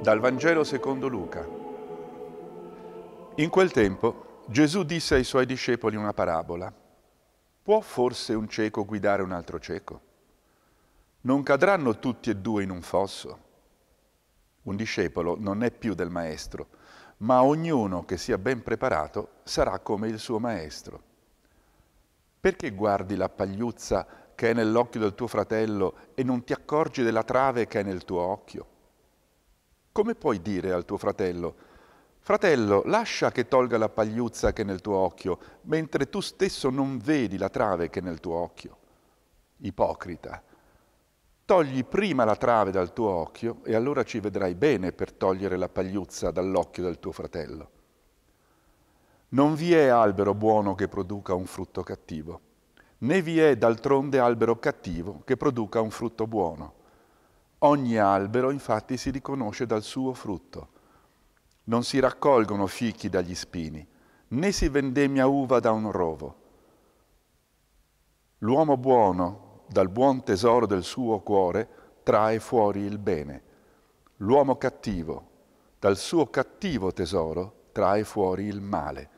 Dal Vangelo secondo Luca. In quel tempo Gesù disse ai suoi discepoli una parabola. Può forse un cieco guidare un altro cieco? Non cadranno tutti e due in un fosso? Un discepolo non è più del maestro, ma ognuno che sia ben preparato sarà come il suo maestro. Perché guardi la pagliuzza che è nell'occhio del tuo fratello e non ti accorgi della trave che è nel tuo occhio? Come puoi dire al tuo fratello, fratello, lascia che tolga la pagliuzza che è nel tuo occhio, mentre tu stesso non vedi la trave che è nel tuo occhio? Ipocrita, togli prima la trave dal tuo occhio e allora ci vedrai bene per togliere la pagliuzza dall'occhio del tuo fratello. Non vi è albero buono che produca un frutto cattivo, né vi è d'altronde albero cattivo che produca un frutto buono. Ogni albero infatti si riconosce dal suo frutto. Non si raccolgono fichi dagli spini, né si vendemmia uva da un rovo. L'uomo buono, dal buon tesoro del suo cuore, trae fuori il bene. L'uomo cattivo, dal suo cattivo tesoro, trae fuori il male.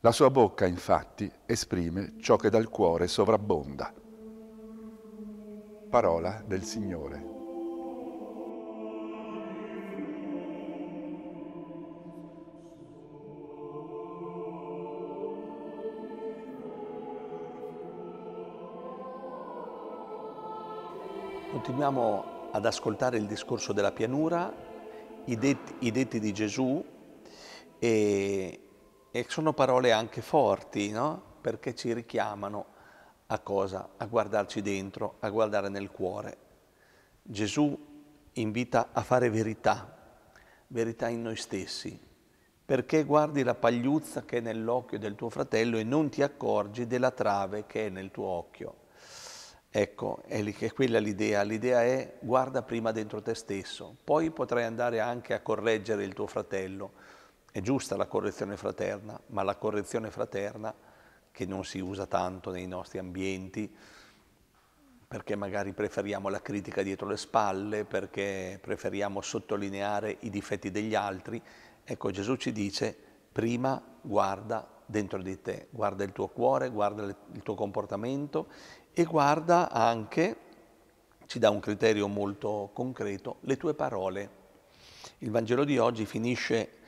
La sua bocca, infatti, esprime ciò che dal cuore sovrabbonda. Parola del Signore. Continuiamo ad ascoltare il discorso della pianura, i detti, i detti di Gesù e, e, sono parole anche forti, no? perché ci richiamano a cosa? A guardarci dentro, a guardare nel cuore. Gesù invita a fare verità, verità in noi stessi. Perché guardi la pagliuzza che è nell'occhio del tuo fratello e non ti accorgi della trave che è nel tuo occhio? Ecco, è, è quella l'idea. L'idea è guarda prima dentro te stesso, poi potrai andare anche a correggere il tuo fratello. È giusta la correzione fraterna, ma la correzione fraterna, che non si usa tanto nei nostri ambienti, perché magari preferiamo la critica dietro le spalle, perché preferiamo sottolineare i difetti degli altri. Ecco, Gesù ci dice, prima guarda dentro di te, guarda il tuo cuore, guarda il tuo comportamento e guarda anche, ci dà un criterio molto concreto, le tue parole. Il Vangelo di oggi finisce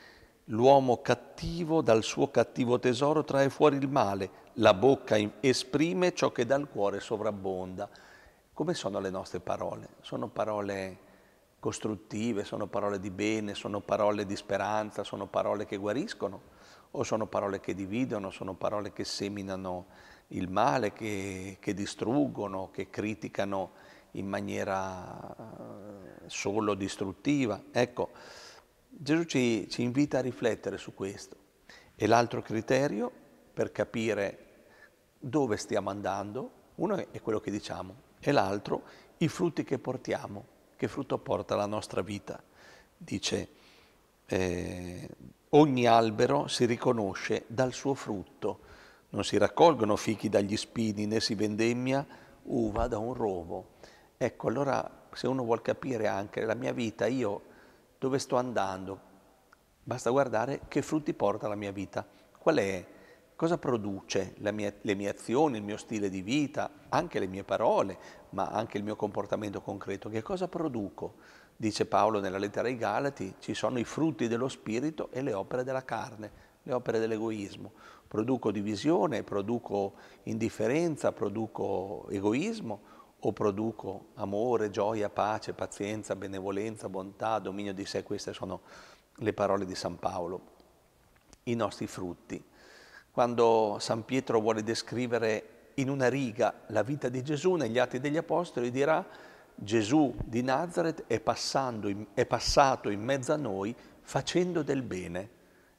L'uomo cattivo dal suo cattivo tesoro trae fuori il male, la bocca esprime ciò che dal cuore sovrabbonda. Come sono le nostre parole? Sono parole costruttive, sono parole di bene, sono parole di speranza, sono parole che guariscono o sono parole che dividono, sono parole che seminano il male, che, che distruggono, che criticano in maniera eh, solo distruttiva. Ecco, Gesù ci, ci invita a riflettere su questo. E l'altro criterio per capire dove stiamo andando, uno è quello che diciamo e l'altro i frutti che portiamo, che frutto porta la nostra vita. Dice eh, Ogni albero si riconosce dal suo frutto. Non si raccolgono fichi dagli spini, né si vendemmia uva da un rovo. Ecco, allora se uno vuol capire anche la mia vita, io dove sto andando, basta guardare che frutti porta la mia vita, qual è, cosa produce mia, le mie azioni, il mio stile di vita, anche le mie parole, ma anche il mio comportamento concreto, che cosa produco? dice Paolo nella lettera ai Galati, ci sono i frutti dello spirito e le opere della carne, le opere dell'egoismo. Produco divisione, produco indifferenza, produco egoismo o produco amore, gioia, pace, pazienza, benevolenza, bontà, dominio di sé. Queste sono le parole di San Paolo, i nostri frutti. Quando San Pietro vuole descrivere in una riga la vita di Gesù negli Atti degli Apostoli dirà Gesù di Nazareth è, in, è passato in mezzo a noi facendo del bene.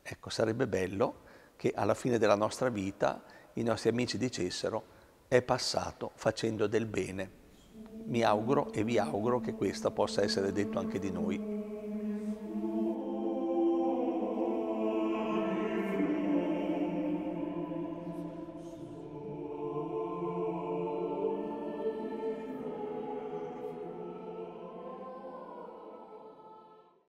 Ecco, sarebbe bello che alla fine della nostra vita i nostri amici dicessero è passato facendo del bene. Mi auguro e vi auguro che questo possa essere detto anche di noi.